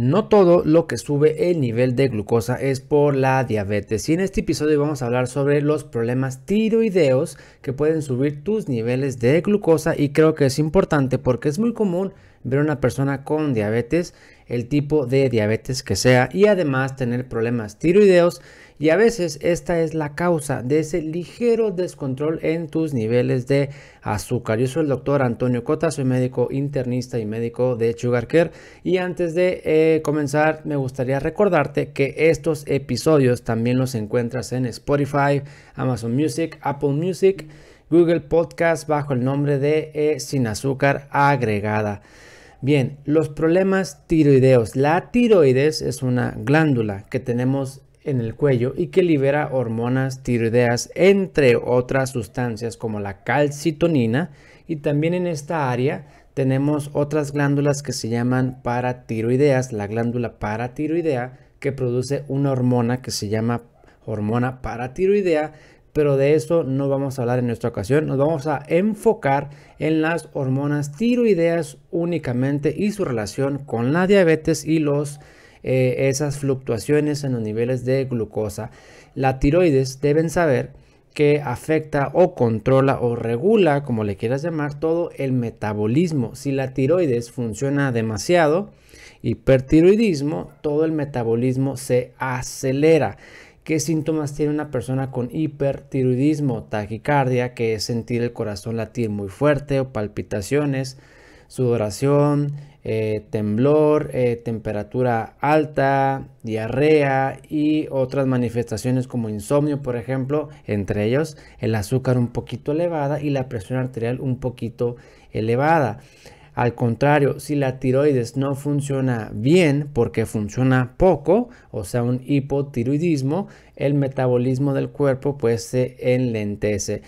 No todo lo que sube el nivel de glucosa es por la diabetes y en este episodio vamos a hablar sobre los problemas tiroideos que pueden subir tus niveles de glucosa y creo que es importante porque es muy común ver a una persona con diabetes, el tipo de diabetes que sea y además tener problemas tiroideos y a veces esta es la causa de ese ligero descontrol en tus niveles de azúcar. Yo soy el doctor Antonio Cota, soy médico internista y médico de Care. y antes de eh, comenzar me gustaría recordarte que estos episodios también los encuentras en Spotify, Amazon Music, Apple Music, Google Podcast bajo el nombre de eh, Sin Azúcar Agregada. Bien, los problemas tiroideos. La tiroides es una glándula que tenemos en el cuello y que libera hormonas tiroideas, entre otras sustancias como la calcitonina. Y también en esta área tenemos otras glándulas que se llaman paratiroideas, la glándula paratiroidea que produce una hormona que se llama hormona paratiroidea, pero de eso no vamos a hablar en esta ocasión. Nos vamos a enfocar en las hormonas tiroideas únicamente y su relación con la diabetes y los eh, esas fluctuaciones en los niveles de glucosa. La tiroides deben saber que afecta o controla o regula, como le quieras llamar, todo el metabolismo. Si la tiroides funciona demasiado, hipertiroidismo, todo el metabolismo se acelera. ¿Qué síntomas tiene una persona con hipertiroidismo? Taquicardia, que es sentir el corazón latir muy fuerte o palpitaciones, sudoración, eh, temblor, eh, temperatura alta, diarrea y otras manifestaciones como insomnio, por ejemplo, entre ellos el azúcar un poquito elevada y la presión arterial un poquito elevada. Al contrario, si la tiroides no funciona bien porque funciona poco, o sea, un hipotiroidismo, el metabolismo del cuerpo pues se enlentece.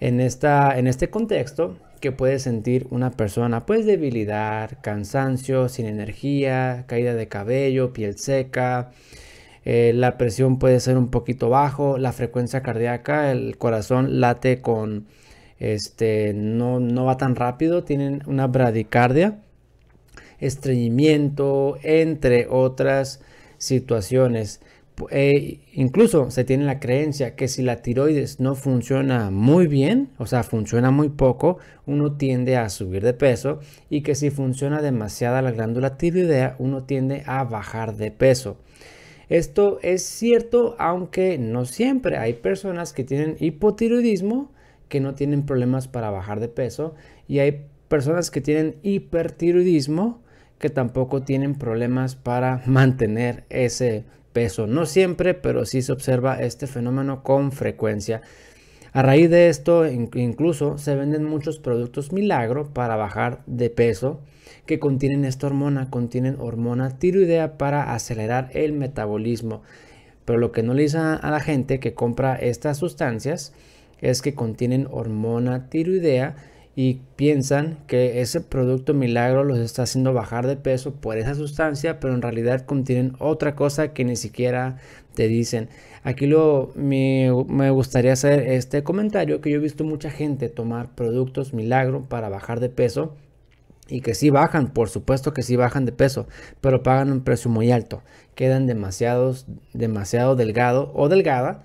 En, en este contexto, que puede sentir una persona, pues debilidad, cansancio, sin energía, caída de cabello, piel seca, eh, la presión puede ser un poquito bajo, la frecuencia cardíaca, el corazón late con, este, no, no va tan rápido, tienen una bradicardia, estreñimiento, entre otras situaciones. Eh, incluso se tiene la creencia que si la tiroides no funciona muy bien, o sea, funciona muy poco, uno tiende a subir de peso y que si funciona demasiada la glándula tiroidea, uno tiende a bajar de peso. Esto es cierto, aunque no siempre. Hay personas que tienen hipotiroidismo que no tienen problemas para bajar de peso y hay personas que tienen hipertiroidismo que tampoco tienen problemas para mantener ese peso. No siempre, pero sí se observa este fenómeno con frecuencia. A raíz de esto, incluso se venden muchos productos milagro para bajar de peso que contienen esta hormona, contienen hormona tiroidea para acelerar el metabolismo. Pero lo que no le dicen a la gente que compra estas sustancias es que contienen hormona tiroidea y piensan que ese producto milagro los está haciendo bajar de peso por esa sustancia, pero en realidad contienen otra cosa que ni siquiera te dicen. Aquí lo, me, gustaría hacer este comentario que yo he visto mucha gente tomar productos milagro para bajar de peso y que sí bajan, por supuesto que sí bajan de peso, pero pagan un precio muy alto, quedan demasiado delgado o delgada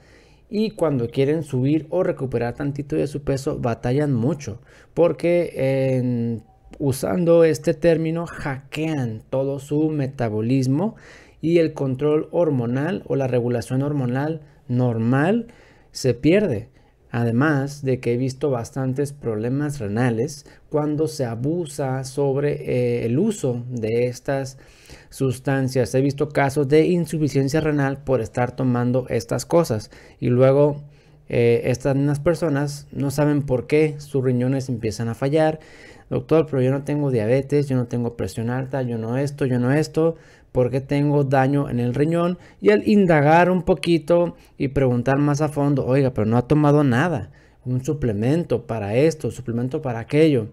y cuando quieren subir o recuperar tantito de su peso batallan mucho porque usando este término hackean todo su metabolismo y el control hormonal o la regulación hormonal normal se pierde. Además de que he visto bastantes problemas renales cuando se abusa sobre eh, el uso de estas sustancias. He visto casos de insuficiencia renal por estar tomando estas cosas. Y luego eh, estas personas no saben por qué sus riñones empiezan a fallar. Doctor, pero yo no tengo diabetes, yo no tengo presión alta, yo no esto, yo no esto porque tengo daño en el riñón y al indagar un poquito y preguntar más a fondo, oiga, pero no ha tomado nada, un suplemento para esto, un suplemento para aquello.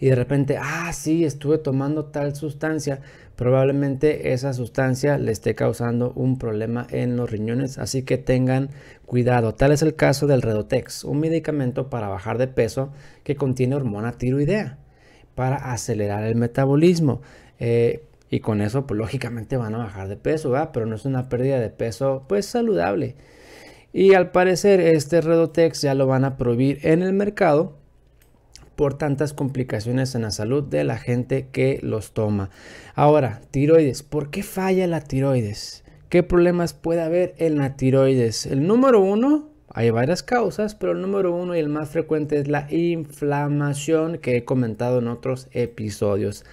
Y de repente, ah, sí, estuve tomando tal sustancia, probablemente esa sustancia le esté causando un problema en los riñones, así que tengan cuidado. Tal es el caso del Redotex, un medicamento para bajar de peso que contiene hormona tiroidea para acelerar el metabolismo. Eh, y con eso, pues lógicamente van a bajar de peso, ¿verdad? Pero no es una pérdida de peso, pues saludable. Y al parecer este Redotex ya lo van a prohibir en el mercado por tantas complicaciones en la salud de la gente que los toma. Ahora, tiroides. ¿Por qué falla la tiroides? ¿Qué problemas puede haber en la tiroides? El número uno, hay varias causas, pero el número uno y el más frecuente es la inflamación que he comentado en otros episodios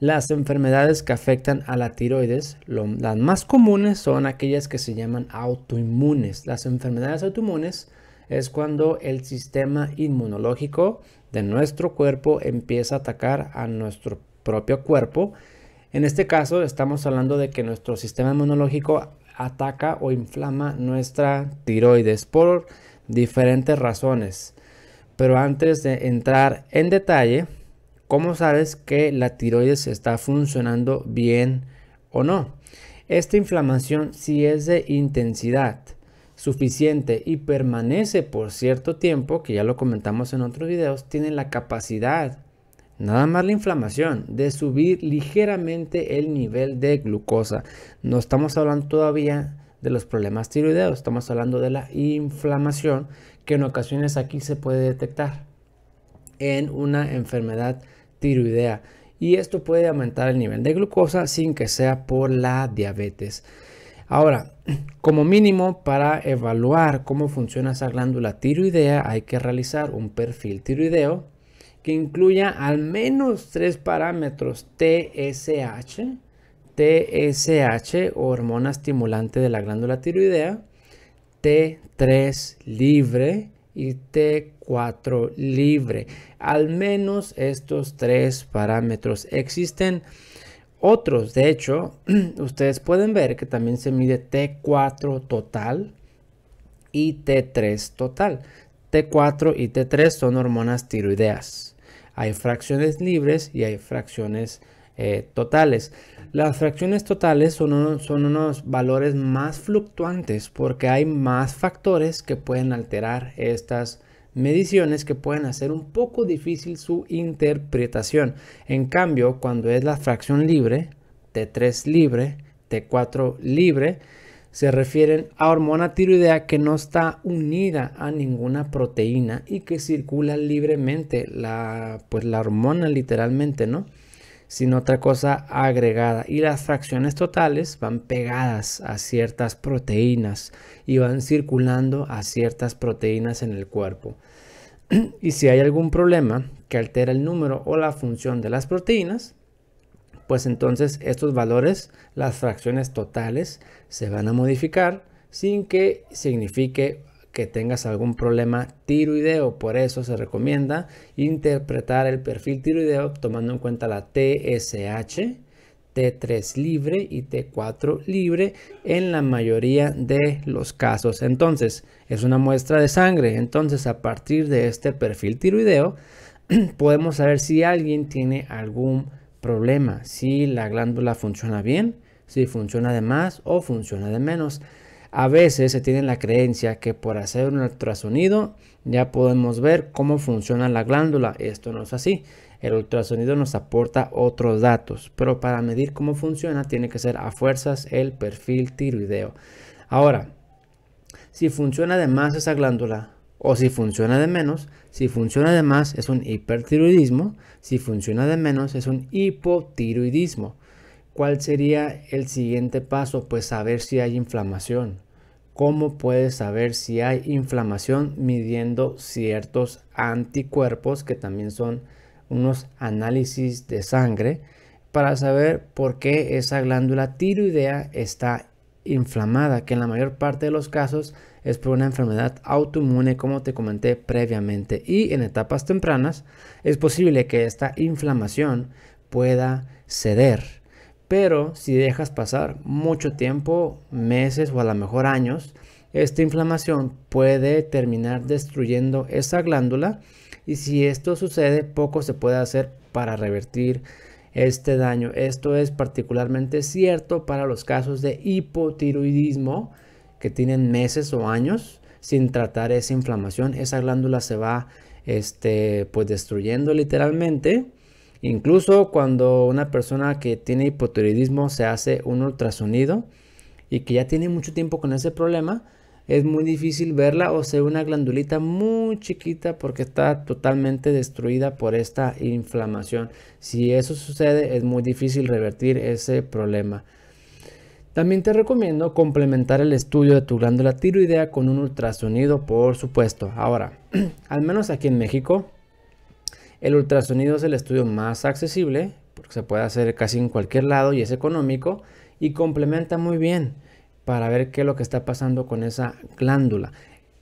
las enfermedades que afectan a la tiroides, las más comunes son aquellas que se llaman autoinmunes. Las enfermedades autoinmunes es cuando el sistema inmunológico de nuestro cuerpo empieza a atacar a nuestro propio cuerpo. En este caso estamos hablando de que nuestro sistema inmunológico ataca o inflama nuestra tiroides por diferentes razones. Pero antes de entrar en detalle, ¿Cómo sabes que la tiroides está funcionando bien o no? Esta inflamación si es de intensidad suficiente y permanece por cierto tiempo, que ya lo comentamos en otros videos, tiene la capacidad, nada más la inflamación, de subir ligeramente el nivel de glucosa. No estamos hablando todavía de los problemas tiroideos, estamos hablando de la inflamación que en ocasiones aquí se puede detectar en una enfermedad tiroidea y esto puede aumentar el nivel de glucosa sin que sea por la diabetes. Ahora, como mínimo para evaluar cómo funciona esa glándula tiroidea hay que realizar un perfil tiroideo que incluya al menos tres parámetros TSH, TSH o hormona estimulante de la glándula tiroidea, T3 libre y T4 libre. Al menos estos tres parámetros existen. Otros, de hecho, ustedes pueden ver que también se mide T4 total y T3 total. T4 y T3 son hormonas tiroideas. Hay fracciones libres y hay fracciones eh, totales. Las fracciones totales son unos, son unos valores más fluctuantes porque hay más factores que pueden alterar estas mediciones que pueden hacer un poco difícil su interpretación. En cambio, cuando es la fracción libre, T3 libre, T4 libre, se refieren a hormona tiroidea que no está unida a ninguna proteína y que circula libremente, la, pues la hormona literalmente, ¿no? sin otra cosa agregada. Y las fracciones totales van pegadas a ciertas proteínas y van circulando a ciertas proteínas en el cuerpo. y si hay algún problema que altera el número o la función de las proteínas, pues entonces estos valores, las fracciones totales, se van a modificar sin que signifique que tengas algún problema tiroideo. Por eso se recomienda interpretar el perfil tiroideo tomando en cuenta la TSH, T3 libre y T4 libre en la mayoría de los casos. Entonces, es una muestra de sangre. Entonces, a partir de este perfil tiroideo, podemos saber si alguien tiene algún problema, si la glándula funciona bien, si funciona de más o funciona de menos. A veces se tiene la creencia que por hacer un ultrasonido ya podemos ver cómo funciona la glándula. Esto no es así. El ultrasonido nos aporta otros datos, pero para medir cómo funciona tiene que ser a fuerzas el perfil tiroideo. Ahora, si funciona de más esa glándula o si funciona de menos, si funciona de más es un hipertiroidismo, si funciona de menos es un hipotiroidismo. ¿Cuál sería el siguiente paso? Pues saber si hay inflamación. ¿Cómo puedes saber si hay inflamación midiendo ciertos anticuerpos que también son unos análisis de sangre para saber por qué esa glándula tiroidea está inflamada, que en la mayor parte de los casos es por una enfermedad autoinmune como te comenté previamente y en etapas tempranas es posible que esta inflamación pueda ceder pero si dejas pasar mucho tiempo, meses o a lo mejor años, esta inflamación puede terminar destruyendo esa glándula y si esto sucede, poco se puede hacer para revertir este daño. Esto es particularmente cierto para los casos de hipotiroidismo que tienen meses o años sin tratar esa inflamación. Esa glándula se va este, pues, destruyendo literalmente Incluso cuando una persona que tiene hipotiroidismo se hace un ultrasonido y que ya tiene mucho tiempo con ese problema, es muy difícil verla o sea una glandulita muy chiquita porque está totalmente destruida por esta inflamación. Si eso sucede es muy difícil revertir ese problema. También te recomiendo complementar el estudio de tu glándula tiroidea con un ultrasonido, por supuesto. Ahora, al menos aquí en México, el ultrasonido es el estudio más accesible, porque se puede hacer casi en cualquier lado y es económico y complementa muy bien para ver qué es lo que está pasando con esa glándula.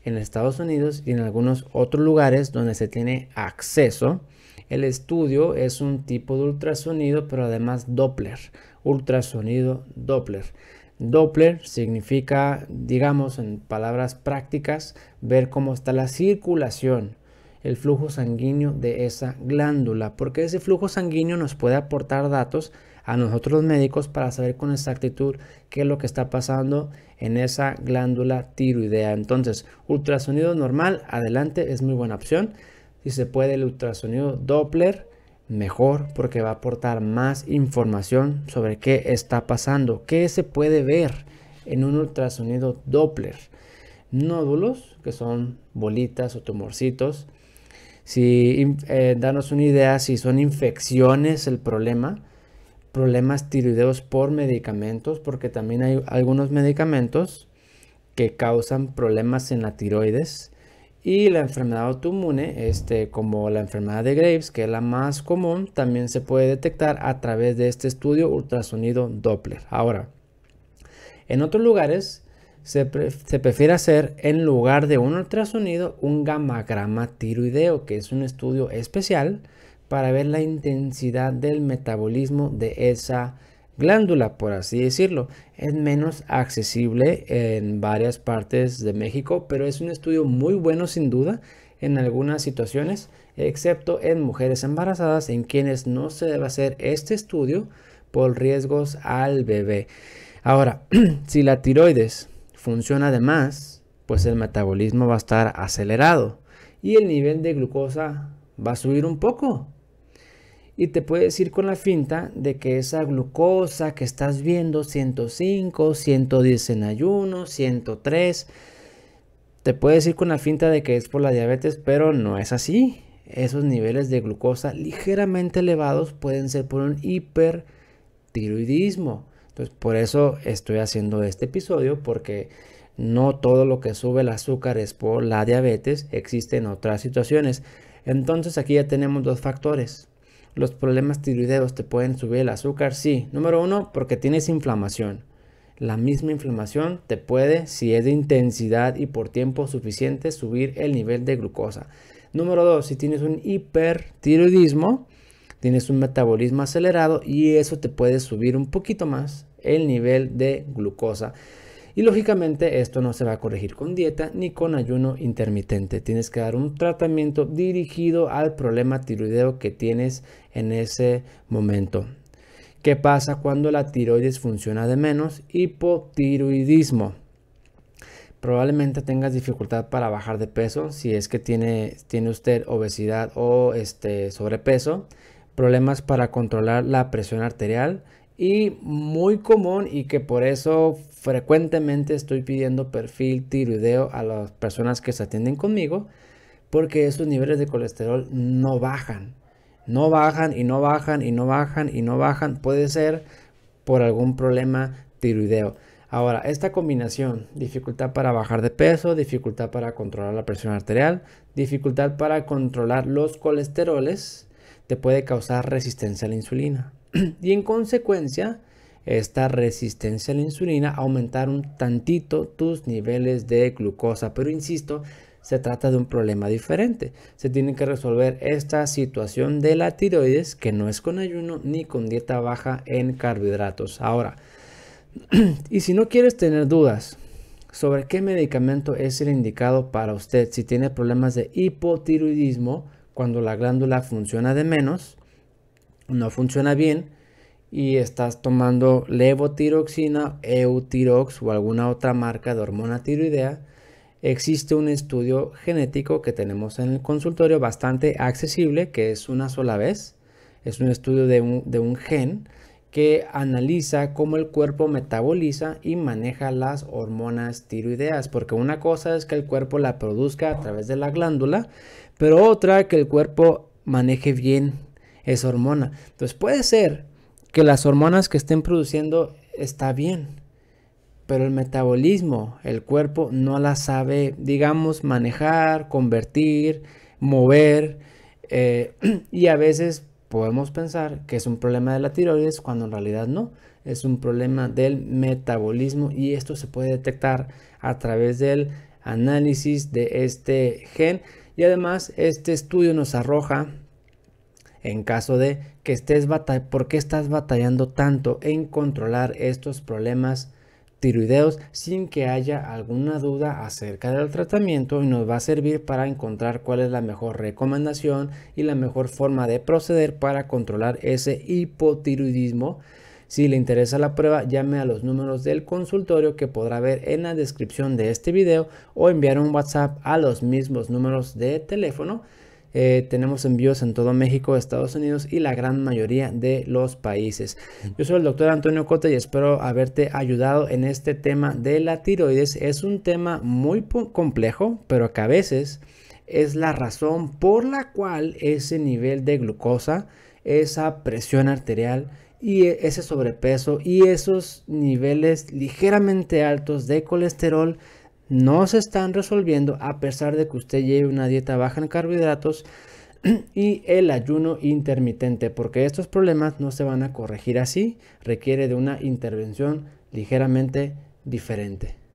En Estados Unidos y en algunos otros lugares donde se tiene acceso, el estudio es un tipo de ultrasonido, pero además Doppler, ultrasonido Doppler. Doppler significa, digamos en palabras prácticas, ver cómo está la circulación el flujo sanguíneo de esa glándula, porque ese flujo sanguíneo nos puede aportar datos a nosotros los médicos para saber con exactitud qué es lo que está pasando en esa glándula tiroidea. Entonces, ultrasonido normal, adelante, es muy buena opción. Si se puede el ultrasonido Doppler, mejor porque va a aportar más información sobre qué está pasando, qué se puede ver en un ultrasonido Doppler. Nódulos, que son bolitas o tumorcitos, si, eh, danos una idea si son infecciones el problema, problemas tiroideos por medicamentos, porque también hay algunos medicamentos que causan problemas en la tiroides. Y la enfermedad autoinmune, este, como la enfermedad de Graves, que es la más común, también se puede detectar a través de este estudio ultrasonido Doppler. Ahora, en otros lugares se, prefiere hacer en lugar de un ultrasonido un gamagrama tiroideo, que es un estudio especial para ver la intensidad del metabolismo de esa glándula, por así decirlo. Es menos accesible en varias partes de México, pero es un estudio muy bueno sin duda en algunas situaciones, excepto en mujeres embarazadas en quienes no se debe hacer este estudio por riesgos al bebé. Ahora, si la tiroides funciona además pues el metabolismo va a estar acelerado y el nivel de glucosa va a subir un poco. Y te puedes decir con la finta de que esa glucosa que estás viendo, 105, 110 en ayuno, 103, te puede decir con la finta de que es por la diabetes, pero no es así. Esos niveles de glucosa ligeramente elevados pueden ser por un hipertiroidismo entonces, por eso estoy haciendo este episodio, porque no todo lo que sube el azúcar es por la diabetes, en otras situaciones. Entonces, aquí ya tenemos dos factores. Los problemas tiroideos te pueden subir el azúcar, sí. Número uno, porque tienes inflamación. La misma inflamación te puede, si es de intensidad y por tiempo suficiente, subir el nivel de glucosa. Número dos, si tienes un hipertiroidismo, tienes un metabolismo acelerado y eso te puede subir un poquito más el nivel de glucosa. Y lógicamente esto no se va a corregir con dieta ni con ayuno intermitente. Tienes que dar un tratamiento dirigido al problema tiroideo que tienes en ese momento. ¿Qué pasa cuando la tiroides funciona de menos? Hipotiroidismo. Probablemente tengas dificultad para bajar de peso si es que tiene, tiene usted obesidad o este, sobrepeso problemas para controlar la presión arterial y muy común y que por eso frecuentemente estoy pidiendo perfil tiroideo a las personas que se atienden conmigo porque esos niveles de colesterol no bajan. No bajan y no bajan y no bajan y no bajan. Puede ser por algún problema tiroideo. Ahora, esta combinación, dificultad para bajar de peso, dificultad para controlar la presión arterial, dificultad para controlar los colesteroles, te puede causar resistencia a la insulina. y en consecuencia, esta resistencia a la insulina aumentar un tantito tus niveles de glucosa. Pero insisto, se trata de un problema diferente. Se tiene que resolver esta situación de la tiroides que no es con ayuno ni con dieta baja en carbohidratos. Ahora, y si no quieres tener dudas sobre qué medicamento es el indicado para usted si tiene problemas de hipotiroidismo, cuando la glándula funciona de menos, no funciona bien y estás tomando levotiroxina, eutirox o alguna otra marca de hormona tiroidea, existe un estudio genético que tenemos en el consultorio bastante accesible, que es una sola vez, es un estudio de un, de un gen que analiza cómo el cuerpo metaboliza y maneja las hormonas tiroideas, porque una cosa es que el cuerpo la produzca a través de la glándula, pero otra que el cuerpo maneje bien esa hormona. Entonces puede ser que las hormonas que estén produciendo está bien, pero el metabolismo, el cuerpo no la sabe, digamos, manejar, convertir, mover, eh, y a veces podemos pensar que es un problema de la tiroides cuando en realidad no, es un problema del metabolismo y esto se puede detectar a través del análisis de este gen y además este estudio nos arroja en caso de que estés batallando, por qué estás batallando tanto en controlar estos problemas sin que haya alguna duda acerca del tratamiento y nos va a servir para encontrar cuál es la mejor recomendación y la mejor forma de proceder para controlar ese hipotiroidismo. Si le interesa la prueba, llame a los números del consultorio que podrá ver en la descripción de este video o enviar un WhatsApp a los mismos números de teléfono eh, tenemos envíos en todo México, Estados Unidos y la gran mayoría de los países. Yo soy el doctor Antonio Cota y espero haberte ayudado en este tema de la tiroides. Es un tema muy complejo, pero que a veces es la razón por la cual ese nivel de glucosa, esa presión arterial, y e, ese sobrepeso y esos niveles ligeramente altos de colesterol no se están resolviendo a pesar de que usted lleve una dieta baja en carbohidratos y el ayuno intermitente, porque estos problemas no se van a corregir así, requiere de una intervención ligeramente diferente.